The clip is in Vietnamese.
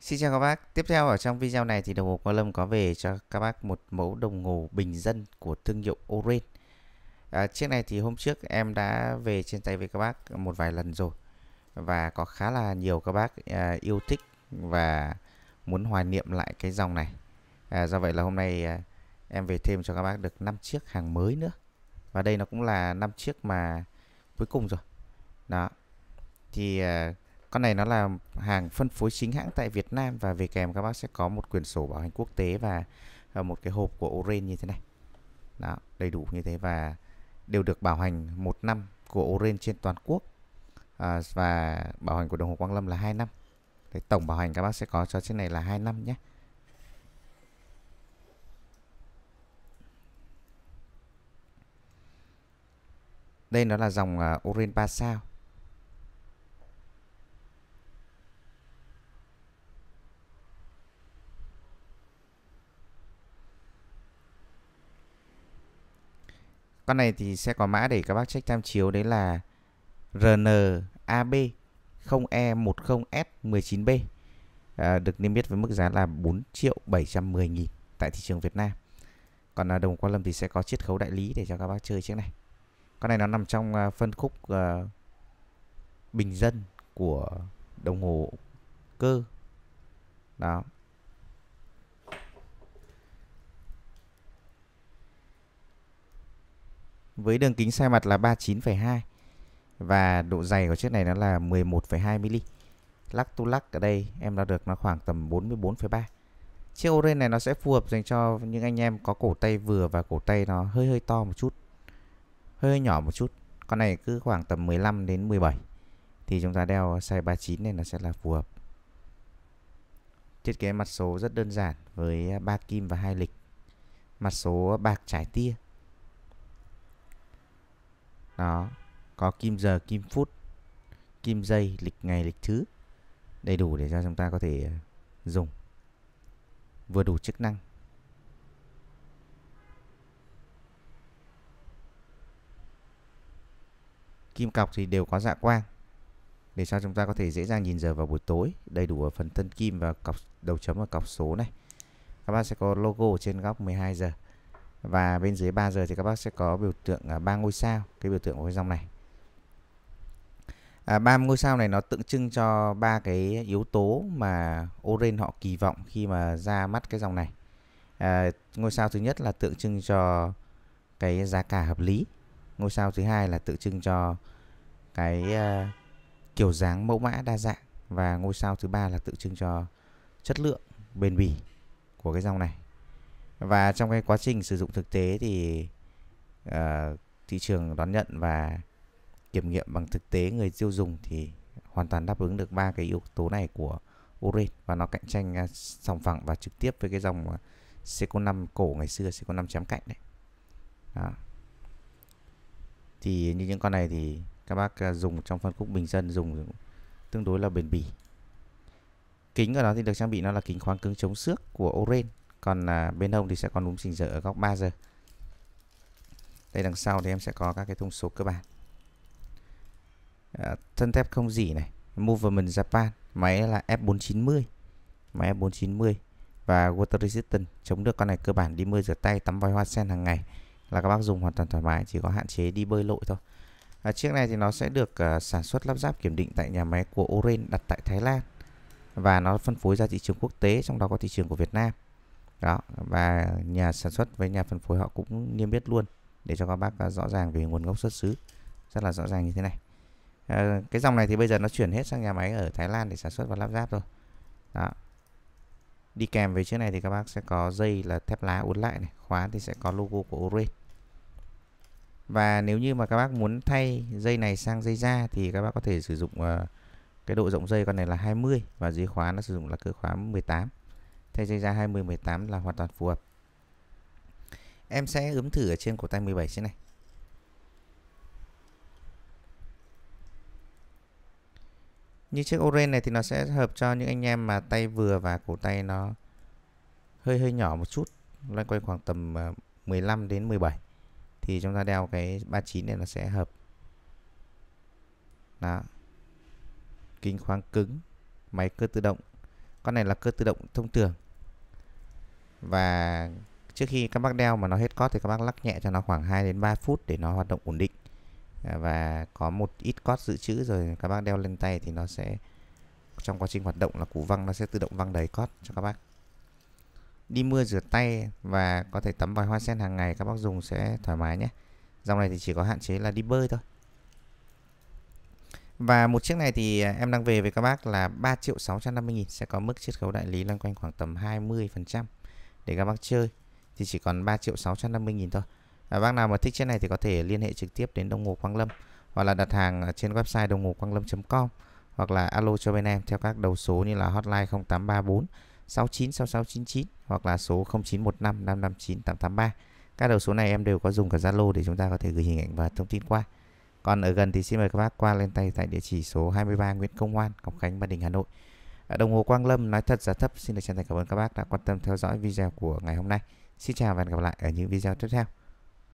Xin chào các bác, tiếp theo ở trong video này thì đồng hồ Quang Lâm có về cho các bác một mẫu đồng hồ bình dân của thương hiệu Orange à, Chiếc này thì hôm trước em đã về trên tay với các bác một vài lần rồi Và có khá là nhiều các bác à, yêu thích và muốn hoài niệm lại cái dòng này à, Do vậy là hôm nay à, em về thêm cho các bác được 5 chiếc hàng mới nữa Và đây nó cũng là 5 chiếc mà cuối cùng rồi Đó Thì... À, con này nó là hàng phân phối chính hãng tại Việt Nam và về kèm các bác sẽ có một quyển sổ bảo hành quốc tế và ờ, một cái hộp của Orange như thế này đó đầy đủ như thế và đều được bảo hành một năm của Orange trên toàn quốc à, và bảo hành của đồng hồ Quang Lâm là 2 năm Đấy, tổng bảo hành các bác sẽ có cho chiếc này là 2 năm nhé đây nó là dòng uh, Orange 3 sao Con này thì sẽ có mã để các bác check tham chiếu đấy là RNAB 0E10S19B à, được niêm yết với mức giá là 4 triệu 710 nghìn tại thị trường Việt Nam. Còn à, đồng quan lâm thì sẽ có chiết khấu đại lý để cho các bác chơi chiếc này. Con này nó nằm trong à, phân khúc à, bình dân của đồng hồ cơ. Đó, với đường kính sai mặt là 39,2 và độ dày của chiếc này nó là 11,2 mm. Lắc tu lắc ở đây em đo được nó khoảng tầm 44,3. Chiếc ô này nó sẽ phù hợp dành cho những anh em có cổ tay vừa và cổ tay nó hơi hơi to một chút. Hơi, hơi nhỏ một chút. Con này cứ khoảng tầm 15 đến 17 thì chúng ta đeo size 39 này nó sẽ là phù hợp. Thiết kế mặt số rất đơn giản với ba kim và hai lịch. Mặt số bạc trải tia đó có kim giờ kim phút kim giây lịch ngày lịch thứ đầy đủ để cho chúng ta có thể ờ, dùng vừa đủ chức năng kim cọc thì đều có dạ quang để cho chúng ta có thể dễ dàng nhìn giờ vào buổi tối đầy đủ ở phần thân kim và cọc đầu chấm và cọc số này các bạn sẽ có logo trên góc 12 giờ và bên dưới 3 giờ thì các bác sẽ có biểu tượng à, ba ngôi sao cái biểu tượng của cái dòng này à, ba à, ngôi sao này nó tượng trưng cho ba cái yếu tố mà Oren họ kỳ vọng khi mà ra mắt cái dòng này à, ngôi sao thứ nhất là tượng trưng cho cái giá cả hợp lý ngôi sao thứ hai là tượng trưng cho cái uh, kiểu dáng mẫu mã đa dạng và ngôi sao thứ ba là tượng trưng cho chất lượng bền bỉ của cái dòng này và trong cái quá trình sử dụng thực tế thì uh, thị trường đón nhận và kiểm nghiệm bằng thực tế người tiêu dùng thì hoàn toàn đáp ứng được ba cái yếu tố này của Orange và nó cạnh tranh à, sòng phẳng và trực tiếp với cái dòng CQ5 à, cổ ngày xưa CQ5 chém cạnh đấy. Đó. Thì như những con này thì các bác à, dùng trong phân khúc bình dân dùng tương đối là bền bỉ. Kính ở đó thì được trang bị nó là kính khoáng cứng chống xước của Orange còn à, bên hông thì sẽ có núm trình giờ ở góc 3 giờ đây đằng sau thì em sẽ có các cái thông số cơ bản à, thân thép không dỉ này Movement Japan máy là F490 máy F490 và water resistant chống được con này cơ bản đi mưa rửa tay tắm vòi hoa sen hàng ngày là các bác dùng hoàn toàn thoải mái chỉ có hạn chế đi bơi lội thôi à, chiếc này thì nó sẽ được uh, sản xuất lắp ráp kiểm định tại nhà máy của oren đặt tại Thái Lan và nó phân phối ra thị trường quốc tế trong đó có thị trường của Việt Nam đó và nhà sản xuất với nhà phân phối họ cũng niêm yết luôn để cho các bác à, rõ ràng về nguồn gốc xuất xứ rất là rõ ràng như thế này à, cái dòng này thì bây giờ nó chuyển hết sang nhà máy ở Thái Lan để sản xuất và lắp ráp thôi đó đi kèm với chiếc này thì các bác sẽ có dây là thép lá uốn lại này khóa thì sẽ có logo của Orange và nếu như mà các bác muốn thay dây này sang dây da thì các bác có thể sử dụng uh, cái độ rộng dây con này là 20 và dưới khóa nó sử dụng là cơ khóa 18 thay dây ra 20 18 là hoàn toàn phù hợp em sẽ ướm thử ở trên cổ tay 17 trên này như chiếc oren này thì nó sẽ hợp cho những anh em mà tay vừa và cổ tay nó hơi hơi nhỏ một chút loanh quanh khoảng tầm 15 ờ, đến 17 thì chúng ta đeo cái 39 này nó sẽ hợp đó kính khoáng cứng máy cơ tự động con này là cơ tự động thông thường và trước khi các bác đeo mà nó hết cót thì các bác lắc nhẹ cho nó khoảng 2 đến 3 phút để nó hoạt động ổn định à, và có một ít cót dự trữ rồi các bác đeo lên tay thì nó sẽ trong quá trình hoạt động là củ văng nó sẽ tự động văng đầy cót cho các bác đi mưa rửa tay và có thể tắm vòi hoa sen hàng ngày các bác dùng sẽ thoải mái nhé dòng này thì chỉ có hạn chế là đi bơi thôi và một chiếc này thì à, em đang về với các bác là 3 triệu 650 nghìn sẽ có mức chiết khấu đại lý loanh quanh khoảng tầm 20 phần trăm để các bác chơi thì chỉ còn 3 triệu 650 nghìn thôi à, bác nào mà thích chiếc này thì có thể liên hệ trực tiếp đến Đông Ngô Quang Lâm hoặc là đặt hàng trên website đồng ngô quang lâm.com hoặc là alo cho bên em theo các đầu số như là hotline 0834 696699 hoặc là số 0915 559 883. Các đầu số này em đều có dùng cả Zalo để chúng ta có thể gửi hình ảnh và thông tin qua. Còn ở gần thì xin mời các bác qua lên tay tại địa chỉ số 23 Nguyễn Công Hoan, Cọc Khánh, Ba Đình, Hà Nội. Đồng hồ Quang Lâm nói thật giá thấp. Xin được chân thành cảm ơn các bác đã quan tâm theo dõi video của ngày hôm nay. Xin chào và hẹn gặp lại ở những video tiếp theo.